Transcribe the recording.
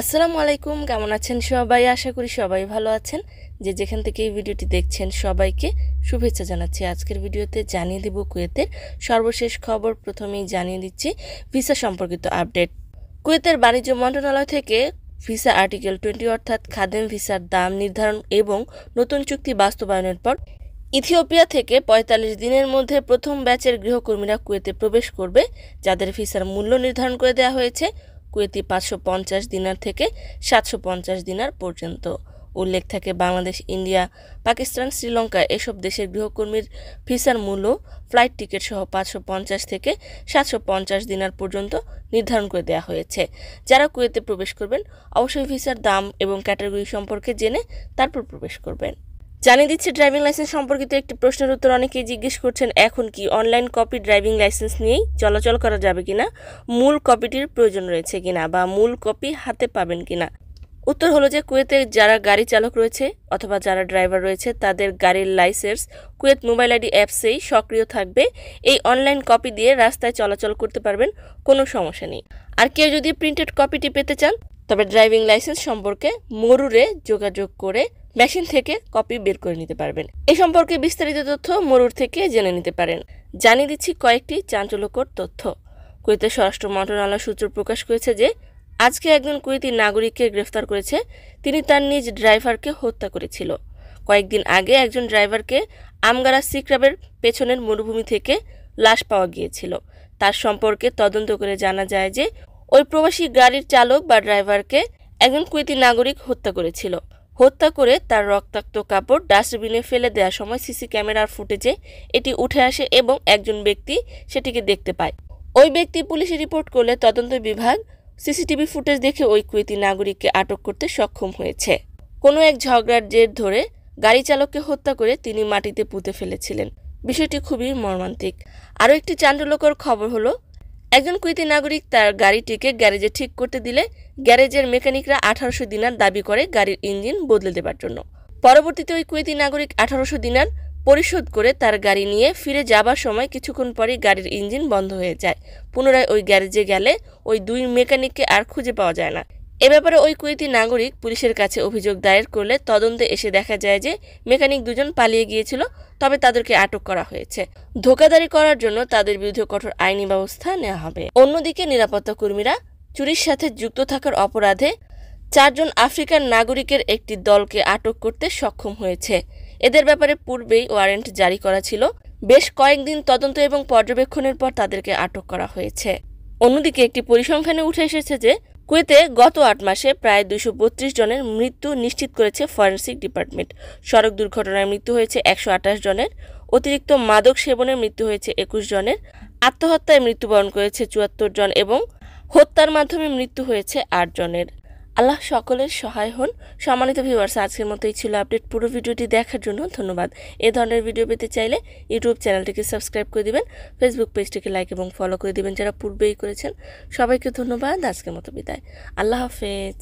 আসসালামু আলাইকুম কেমন আছেন সবাই আশা করি সবাই ভালো আছেন যে যেখান থেকে এই ভিডিওটি দেখছেন সবাইকে শুভেচ্ছা জানাচ্ছি আজকের ভিডিওতে জানিয়ে দেব কুয়েতের সর্বশেষ খবর প্রথমেই জানিয়ে দিচ্ছি ভিসা সম্পর্কিত আপডেট কুয়েতের বাণিজ্য মন্ত্রণালয় থেকে ভিসা আর্টিকেল টোয়েন্টি অর্থাৎ খাদেম ভিসার দাম নির্ধারণ এবং নতুন চুক্তি বাস্তবায়নের পর ইথিওপিয়া থেকে ৪৫ দিনের মধ্যে প্রথম ব্যাচের গৃহকর্মীরা কুয়েতে প্রবেশ করবে যাদের ভিসার মূল্য নির্ধারণ করে দেওয়া হয়েছে কুয়েতি পাঁচশো পঞ্চাশ দিনার থেকে সাতশো পঞ্চাশ দিনার পর্যন্ত উল্লেখ থাকে বাংলাদেশ ইন্ডিয়া পাকিস্তান শ্রীলঙ্কা এসব দেশের গৃহকর্মীর ভিসার মূল্য ফ্লাইট টিকিট সহ পাঁচশো পঞ্চাশ থেকে সাতশো পঞ্চাশ দিনার পর্যন্ত নির্ধারণ করে দেওয়া হয়েছে যারা কুয়েতে প্রবেশ করবেন অবশ্যই ভিসার দাম এবং ক্যাটাগরি সম্পর্কে জেনে তারপর প্রবেশ করবেন জানিয়ে দিচ্ছে ড্রাইভিং লাইসেন্স সম্পর্কিত একটি প্রশ্নের উত্তর অনেকেই জিজ্ঞেস করছেন এখন কি অনলাইন কপি ড্রাইভিং লাইসেন্স নিয়েই চলাচল করা যাবে কিনা মূল কপিটির প্রয়োজন রয়েছে কিনা বা মূল কপি হাতে পাবেন কিনা উত্তর হলো যে কুয়েতে যারা গাড়ি চালক রয়েছে অথবা যারা ড্রাইভার রয়েছে তাদের গাড়ির লাইসেন্স কুয়েত মোবাইল আইডি অ্যাপসেই সক্রিয় থাকবে এই অনলাইন কপি দিয়ে রাস্তায় চলাচল করতে পারবেন কোনো সমস্যা নেই আর কেউ যদি প্রিন্টেড কপিটি পেতে চান তবে ড্রাইভিং লাইসেন্স সম্পর্কে মরুরে যোগাযোগ করে মেশিন থেকে কপি বের করে নিতে পারবেন এ সম্পর্কে বিস্তারিত তথ্য মরুর থেকে জেনে নিতে পারেন জানিয়ে দিচ্ছি কয়েকটি চাঞ্চল্যকর তথ্য কুয়েতে স্বরাষ্ট্র মন্ত্রণালয় সূত্র প্রকাশ করেছে যে আজকে একজন কুয়েতি নাগরিককে গ্রেফতার করেছে তিনি তার নিজ ড্রাইভারকে হত্যা করেছিল কয়েকদিন আগে একজন ড্রাইভারকে আমগারা সিক্রাবের পেছনের মরুভূমি থেকে লাশ পাওয়া গিয়েছিল তার সম্পর্কে তদন্ত করে জানা যায় যে ওই প্রবাসী গাড়ির চালক বা ড্রাইভারকে একজন কুয়েতি নাগরিক হত্যা করেছিল হত্যা করে তার রক্তাক্ত কাপড় ডাস্টবিনে ফেলে দেওয়ার সময় সিসি ক্যামেরার ফুটেজে এটি উঠে আসে এবং একজন ব্যক্তি সেটিকে দেখতে পায় ওই ব্যক্তি পুলিশে রিপোর্ট করলে তদন্ত বিভাগ সিসিটিভি ফুটেজ দেখে ওই কুয়েতি নাগরিককে আটক করতে সক্ষম হয়েছে কোনো এক ঝগড়ার জের ধরে গাড়ি চালককে হত্যা করে তিনি মাটিতে পুঁতে ফেলেছিলেন বিষয়টি খুবই মর্মান্তিক আরও একটি চাঞ্চল্যকর খবর হলো একজন কুইতি নাগরিক তার গাড়িটিকে গ্যারেজে ঠিক করতে দিলে গ্যারেজের মেকানিকরা আঠারোশো দিনার দাবি করে গাড়ির ইঞ্জিন বদলে দেবার জন্য পরবর্তীতে ওই কুয়েতি নাগরিক আঠারোশো দিনার পরিশোধ করে তার গাড়ি নিয়ে ফিরে যাবার সময় কিছুক্ষণ পরেই গাড়ির ইঞ্জিন বন্ধ হয়ে যায় পুনরায় ওই গ্যারেজে গেলে ওই দুই মেকানিককে আর খুঁজে পাওয়া যায় না এ ব্যাপারে ওই কুয়েতি নাগরিক পুলিশের কাছে অভিযোগ দায়ের করলে তদন্তে এসে দেখা যায় যে মেকানিক দুজন পালিয়ে গিয়েছিল তবে তাদেরকে আটক করা হয়েছে ধোকাদারি করার জন্য তাদের বিরুদ্ধে কঠোর আইনি ব্যবস্থা নেওয়া হবে অন্যদিকে নিরাপত্তা কর্মীরা চুরির সাথে যুক্ত থাকার অপরাধে চারজন আফ্রিকান নাগরিকের একটি দলকে আটক করতে সক্ষম হয়েছে এদের ব্যাপারে পূর্বেই ওয়ারেন্ট জারি করা ছিল বেশ কয়েকদিন তদন্ত এবং পর্যবেক্ষণের পর তাদেরকে আটক করা হয়েছে অন্যদিকে একটি পরিসংখ্যানে উঠে এসেছে যে কুয়েতে গত আট মাসে প্রায় দুশো বত্রিশ জনের মৃত্যু নিশ্চিত করেছে ফরেন্সিক ডিপার্টমেন্ট সড়ক দুর্ঘটনায় মৃত্যু হয়েছে একশো আঠাশ জনের অতিরিক্ত মাদক সেবনে মৃত্যু হয়েছে একুশ জনের আত্মহত্যায় মৃত্যুবরণ করেছে চুয়াত্তর জন এবং হত্যার মাধ্যমে মৃত্যু হয়েছে আট জনের আল্লাহ সকলের সহায় হন সম্মানিত ভিউয়ার্স আজকের মতো এই ছিল আপডেট পুরো ভিডিওটি দেখার জন্য ধন্যবাদ এ ধরনের ভিডিও পেতে চাইলে ইউটিউব চ্যানেলটিকে সাবস্ক্রাইব করে দিবেন ফেসবুক পেজটিকে লাইক এবং ফলো করে দিবেন যারা পূর্বেই করেছেন সবাইকে ধন্যবাদ আজকের মতো বিদায় আল্লাহ হাফেজ